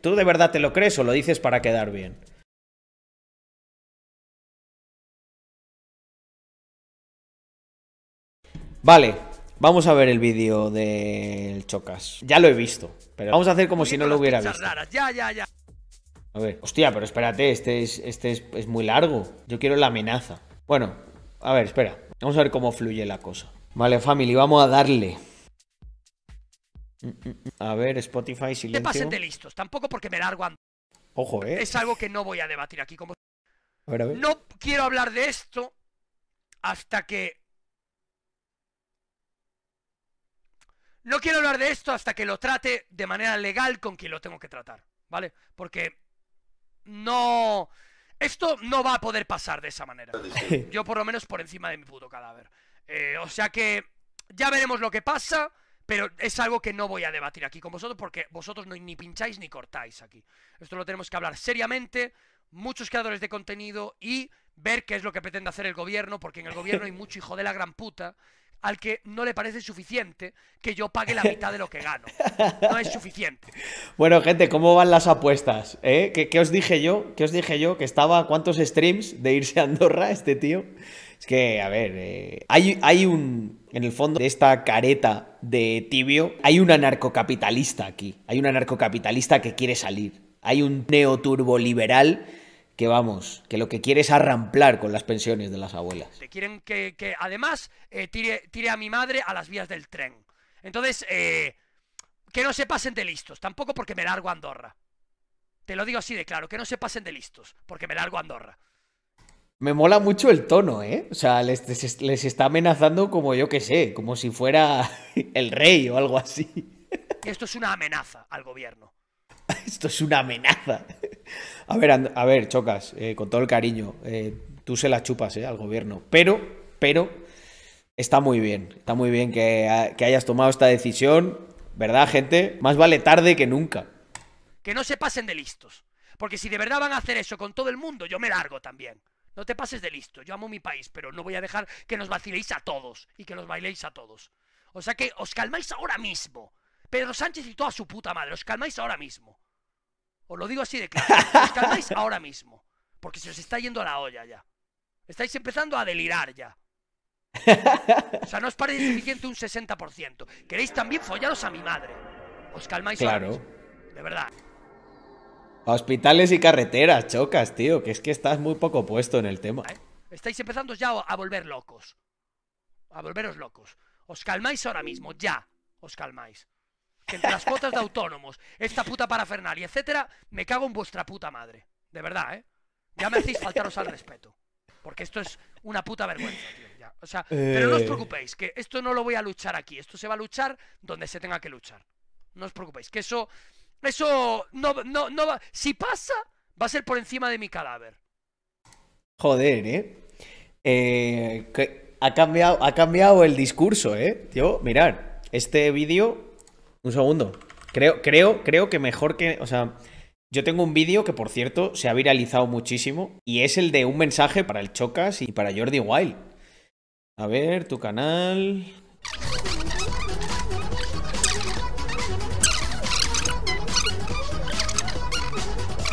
¿Tú de verdad te lo crees o lo dices para quedar bien? Vale, vamos a ver el vídeo del Chocas. Ya lo he visto, pero vamos a hacer como si no lo hubiera visto. A ver, hostia, pero espérate, este es, este es, es muy largo. Yo quiero la amenaza. Bueno, a ver, espera. Vamos a ver cómo fluye la cosa. Vale, family, vamos a darle. A ver, Spotify, silencio. Te pasen de listos, tampoco porque me largo Ojo, eh. Es algo que no voy a debatir aquí. Como... A No quiero hablar de esto hasta que. No quiero hablar de esto hasta que lo trate de manera legal con quien lo tengo que tratar, ¿vale? Porque. No. Esto no va a poder pasar de esa manera. Yo, por lo menos, por encima de mi puto cadáver. Eh, o sea que. Ya veremos lo que pasa. Pero es algo que no voy a debatir aquí con vosotros porque vosotros no, ni pincháis ni cortáis aquí. Esto lo tenemos que hablar seriamente, muchos creadores de contenido y ver qué es lo que pretende hacer el gobierno, porque en el gobierno hay mucho hijo de la gran puta al que no le parece suficiente que yo pague la mitad de lo que gano. No es suficiente. Bueno, gente, ¿cómo van las apuestas? Eh? ¿Qué, os dije yo? ¿Qué os dije yo? Que estaba a cuántos streams de irse a Andorra este tío. Es que, a ver, eh, hay, un, en el fondo de esta careta de tibio, hay un anarcocapitalista aquí. Hay un anarcocapitalista que quiere salir. Hay un neoturboliberal que, vamos, que lo que quiere es arramplar con las pensiones de las abuelas. Te quieren que, además eh, tire, a mi madre a las vías del tren. Entonces, eh, que no se pasen de listos. Tampoco porque me largo Andorra. Te lo digo así de claro, que no se pasen de listos, porque me largo Andorra. Me mola mucho el tono, ¿eh? O sea, les, está amenazando como yo que sé, como si fuera el rey o algo así. Esto es una amenaza al gobierno. Esto es una amenaza. A ver, a ver, chocas, eh, con todo el cariño, eh, tú se la chupas eh, al gobierno, pero, pero, está muy bien, está muy bien que hayas tomado esta decisión, ¿verdad, gente? Más vale tarde que nunca. Que no se pasen de listos, porque si de verdad van a hacer eso con todo el mundo, yo me largo también. No te pases de listo. Yo amo mi país, pero no voy a dejar que nos vaciléis a todos y que nos bailéis a todos. O sea que os calmáis ahora mismo. Pedro Sánchez y toda su puta madre, os calmáis ahora mismo. Os lo digo así de claro. Os calmáis ahora mismo. Porque se os está yendo a la olla ya. Estáis empezando a delirar ya. O sea, no os parece suficiente un 60%. Queréis también follaros a mi madre. Os calmáis claro. ahora mismo. De verdad. Hospitales y carreteras, chocas, tío. Que es que estás muy poco puesto en el tema. Estáis empezando ya a volver locos. A volveros locos. Os calmáis ahora mismo, ya. Os calmáis. Que entre las cuotas de autónomos, esta puta parafernalia, etcétera, me cago en vuestra puta madre. De verdad, ¿eh? Ya me hacéis faltaros al respeto. Porque esto es una puta vergüenza, tío. Ya. O sea, pero no os eh. preocupéis, que esto no lo voy a luchar aquí. Esto se va a luchar donde se tenga que luchar. No os preocupéis, que eso eso no, no, no va. Si pasa, va a ser por encima de mi cadáver. Joder, ¿eh? eh ha, cambiado, ha cambiado el discurso, ¿eh? Yo, mirad, este vídeo. Un segundo. Creo, creo, creo que mejor que. O sea, yo tengo un vídeo que, por cierto, se ha viralizado muchísimo. Y es el de un mensaje para el Chocas y para Jordi Wild. A ver, tu canal.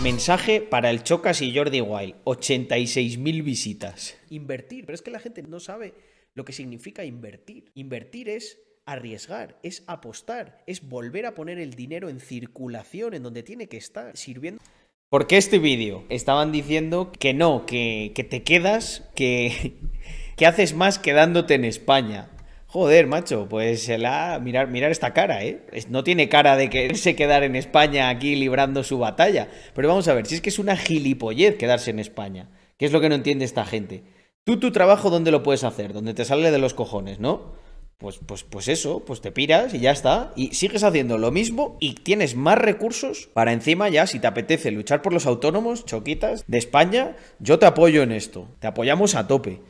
Mensaje para el Chocas y Jordi Wild. 86.000 visitas. Invertir, pero es que la gente no sabe lo que significa invertir. Invertir es arriesgar, es apostar, es volver a poner el dinero en circulación, en donde tiene que estar, sirviendo. ¿Por qué este vídeo? Estaban diciendo que no, que, que te quedas, que, que haces más quedándote en España. Joder, macho, pues se la. Mirar, mirar esta cara, ¿eh? No tiene cara de quererse quedar en España aquí librando su batalla. Pero vamos a ver, si es que es una gilipollez quedarse en España. ¿Qué es lo que no entiende esta gente? Tú tu trabajo, ¿dónde lo puedes hacer? ¿Dónde te sale de los cojones, ¿no? Pues, pues, pues eso, pues te piras y ya está. Y sigues haciendo lo mismo y tienes más recursos para encima ya, si te apetece luchar por los autónomos, choquitas, de España, yo te apoyo en esto. Te apoyamos a tope.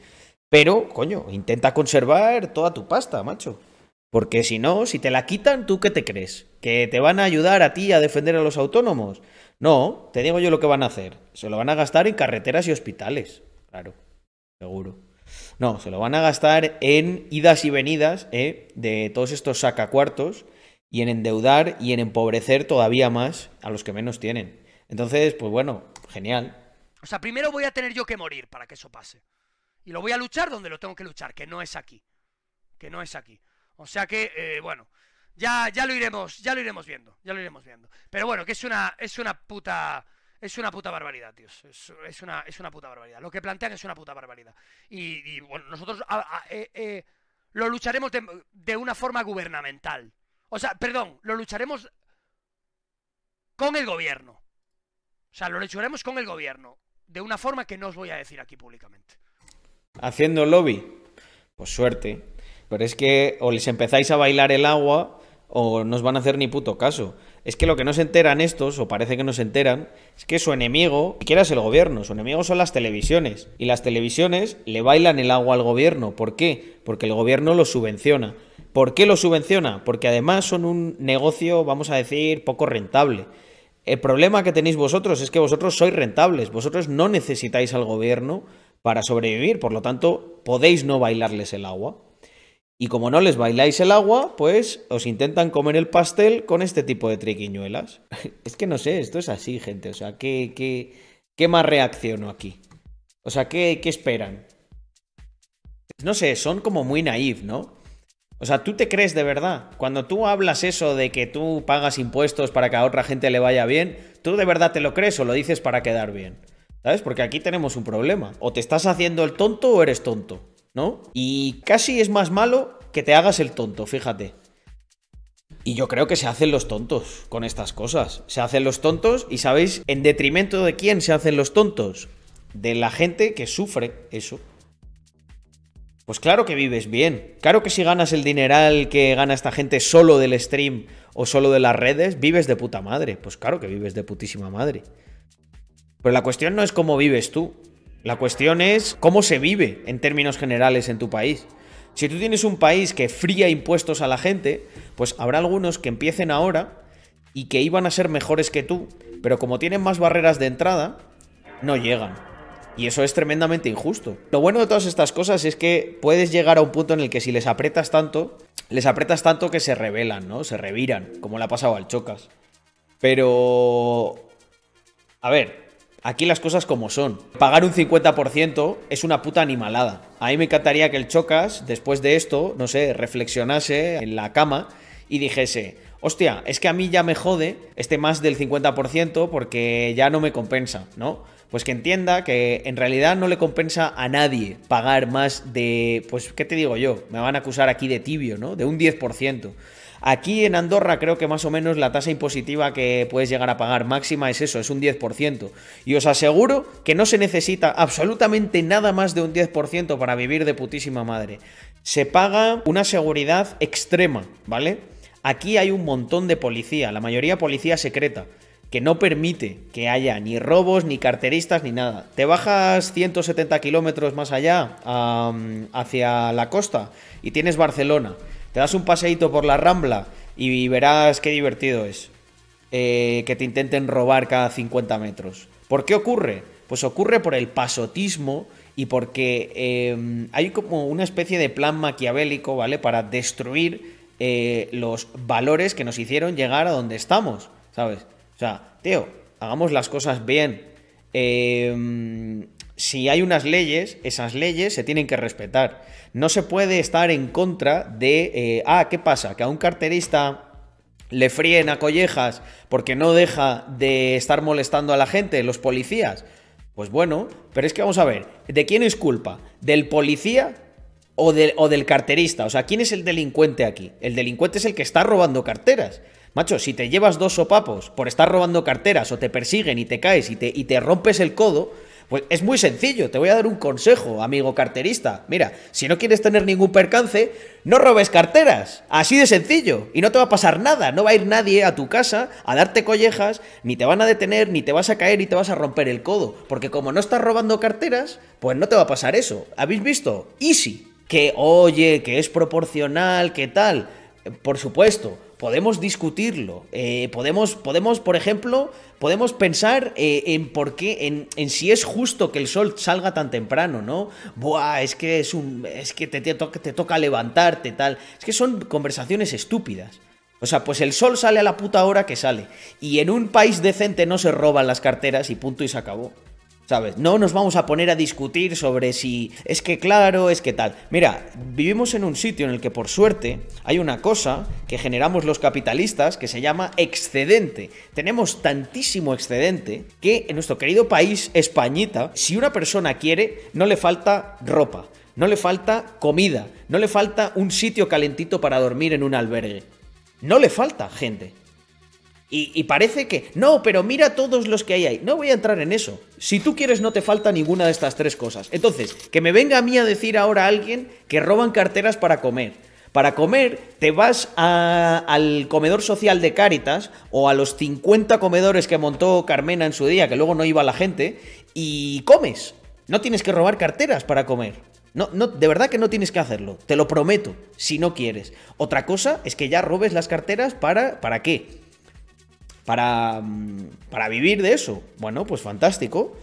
Pero, coño, intenta conservar toda tu pasta, macho. Porque si no, si te la quitan, ¿tú qué te crees? ¿Que te van a ayudar a ti a defender a los autónomos? No, te digo yo lo que van a hacer. Se lo van a gastar en carreteras y hospitales. Claro, seguro. No, se lo van a gastar en idas y venidas ¿eh? de todos estos sacacuartos y en endeudar y en empobrecer todavía más a los que menos tienen. Entonces, pues bueno, genial. O sea, primero voy a tener yo que morir para que eso pase. Y lo voy a luchar donde lo tengo que luchar, que no es aquí. Que no es aquí. O sea que, eh, bueno, ya, ya lo iremos, ya lo iremos viendo, ya lo iremos viendo. Pero bueno, que es una, es una puta... Es una puta barbaridad, tíos. Es, una, es una puta barbaridad. Lo que plantean es una puta barbaridad. Y, bueno, nosotros eh, eh, lo lucharemos de, una forma gubernamental. O sea, perdón, lo lucharemos con el gobierno. O sea, lo lucharemos con el gobierno. De una forma que no os voy a decir aquí públicamente haciendo lobby. Pues suerte. Pero es que o les empezáis a bailar el agua o no os van a hacer ni puto caso. Es que lo que no se enteran estos, o parece que no se enteran, es que su enemigo, quieras es el gobierno, su enemigo son las televisiones. Y las televisiones le bailan el agua al gobierno. ¿Por qué? Porque el gobierno lo subvenciona. ¿Por qué lo subvenciona? Porque además son un negocio, vamos a decir, poco rentable. El problema que tenéis vosotros es que vosotros sois rentables, vosotros no necesitáis al gobierno para sobrevivir, por lo tanto, podéis no bailarles el agua. Y como no les bailáis el agua, pues os intentan comer el pastel con este tipo de triquiñuelas. Es que no sé, esto es así, gente. O sea, ¿qué, qué, qué más reacciono aquí? O sea, ¿qué, ¿qué, esperan? No sé, son como muy naif, ¿no? O sea, tú te crees de verdad. Cuando tú hablas eso de que tú pagas impuestos para que a otra gente le vaya bien, ¿tú de verdad te lo crees o lo dices para quedar bien? ¿Sabes? Porque aquí tenemos un problema. O te estás haciendo el tonto o eres tonto, ¿no? Y casi es más malo que te hagas el tonto, fíjate. Y yo creo que se hacen los tontos con estas cosas. Se hacen los tontos y sabéis en detrimento de quién se hacen los tontos. De la gente que sufre eso. Pues claro que vives bien. Claro que si ganas el dineral que gana esta gente solo del stream o solo de las redes, vives de puta madre. Pues claro que vives de putísima madre. Pero la cuestión no es cómo vives tú, la cuestión es cómo se vive en términos generales en tu país. Si tú tienes un país que fría impuestos a la gente, pues habrá algunos que empiecen ahora y que iban a ser mejores que tú, pero como tienen más barreras de entrada, no llegan. Y eso es tremendamente injusto. Lo bueno de todas estas cosas es que puedes llegar a un punto en el que si les aprietas tanto, les aprietas tanto que se rebelan, ¿no? Se reviran, como le ha pasado al Chocas. Pero... A ver, Aquí las cosas como son. Pagar un 50% es una puta animalada. A mí me encantaría que el Chocas, después de esto, no sé, reflexionase en la cama y dijese, hostia, es que a mí ya me jode este más del 50% porque ya no me compensa, ¿no? Pues que entienda que en realidad no le compensa a nadie pagar más de, pues, ¿qué te digo yo? Me van a acusar aquí de tibio, ¿no? De un 10%. Aquí en Andorra creo que más o menos la tasa impositiva que puedes llegar a pagar máxima es eso, es un 10%. Y os aseguro que no se necesita absolutamente nada más de un 10% para vivir de putísima madre. Se paga una seguridad extrema, ¿vale? Aquí hay un montón de policía, la mayoría policía secreta que no permite que haya ni robos, ni carteristas, ni nada. Te bajas 170 kilómetros más allá, hacia la costa, y tienes Barcelona. Te das un paseíto por la Rambla y verás qué divertido es eh, que te intenten robar cada 50 metros. ¿Por qué ocurre? Pues ocurre por el pasotismo y porque em, hay como una especie de plan maquiavélico, ¿vale? Para destruir eh, los valores que nos hicieron llegar a donde estamos, ¿sabes? O sea, tío, hagamos las cosas bien. Eh, si hay unas leyes, esas leyes se tienen que respetar. No se puede estar en contra de, eh, ah, ¿qué pasa? Que a un carterista le fríen a collejas porque no deja de estar molestando a la gente, los policías. Pues bueno, pero es que vamos a ver, ¿de quién es culpa? ¿Del policía o, o del carterista? O sea, ¿quién es el delincuente aquí? El delincuente es el que está robando carteras. Macho, si te llevas dos sopapos por estar robando carteras o te persiguen y te caes y te, y te rompes el codo, pues es muy sencillo, te voy a dar un consejo, amigo carterista. Mira, si no quieres tener ningún percance, no robes carteras. Así de sencillo. Y no te va a pasar nada. No va a ir nadie a tu casa a darte collejas, ni te van a detener, ni te vas a caer, y te vas a romper el codo. Porque como no estás robando carteras, pues no te va a pasar eso. ¿Habéis visto? Easy. Que oye, que es proporcional, que tal. Por supuesto podemos discutirlo. Eh, podemos, podemos, por ejemplo, podemos pensar eh, en por qué, en, en, si es justo que el sol salga tan temprano, ¿no? Buah, es que es un. es que te, toca, te toca levantarte, tal. Es que son conversaciones estúpidas. O sea, pues el sol sale a la puta hora que sale. Y en un país decente no se roban las carteras y punto y se acabó. ¿Sabes? No nos vamos a poner a discutir sobre si es que claro, es que tal. Mira, vivimos en un sitio en el que por suerte hay una cosa que generamos los capitalistas que se llama excedente. Tenemos tantísimo excedente que en nuestro querido país, Españita, si una persona quiere, no le falta ropa, no le falta comida, no le falta un sitio calentito para dormir en un albergue. No le falta gente. Y, parece que, no, pero mira todos los que hay ahí. No voy a entrar en eso. Si tú quieres, no te falta ninguna de estas tres cosas. Entonces, que me venga a mí a decir ahora alguien que roban carteras para comer. Para comer, te vas al comedor social de Cáritas o a los 50 comedores que montó Carmena en su día, que luego no iba la gente, y comes. No tienes que robar carteras para comer. No, no, de verdad que no tienes que hacerlo, te lo prometo, si no quieres. Otra cosa es que ya robes las carteras para. ¿Para qué? Mm, para, vivir de eso. Bueno, pues fantástico.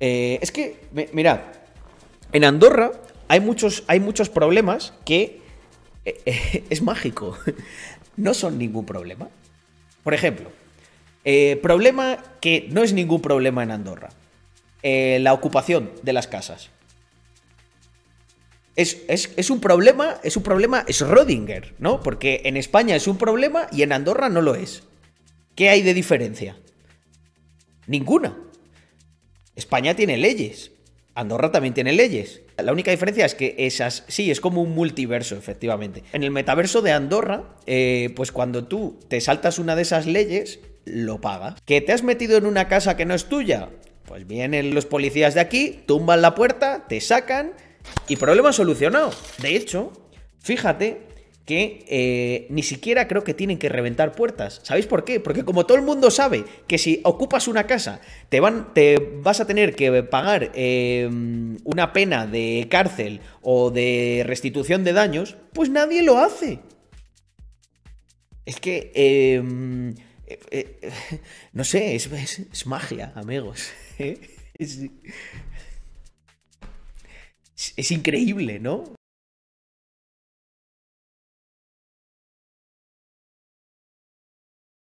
Eh, es que, mirad, en Andorra hay muchos, hay muchos problemas que eh, eh, es mágico. No son ningún problema. Por ejemplo, problema que no es ningún problema en Andorra. la ocupación de las casas. Es, es, un problema, es un problema, es Rodinger, ¿no? Porque en España es un problema y en Andorra no lo es. ¿Qué hay de diferencia? Ninguna. España tiene leyes. Andorra también tiene leyes. La única diferencia es que esas, sí, es como un multiverso, efectivamente. En el metaverso de Andorra, eh, pues cuando tú te saltas una de esas leyes, lo pagas. ¿Que te has metido en una casa que no es tuya? Pues vienen los policías de aquí, tumban la puerta, te sacan y problema solucionado. De hecho, fíjate que eh, ni siquiera creo que tienen que reventar puertas. ¿Sabéis por qué? Porque como todo el mundo sabe que si ocupas una casa, te, van, te vas a tener que pagar em, una pena de cárcel o de restitución de daños, pues nadie lo hace. Es que... Em, eh, eh, no sé, es, magia, amigos. Es, es increíble, ¿no?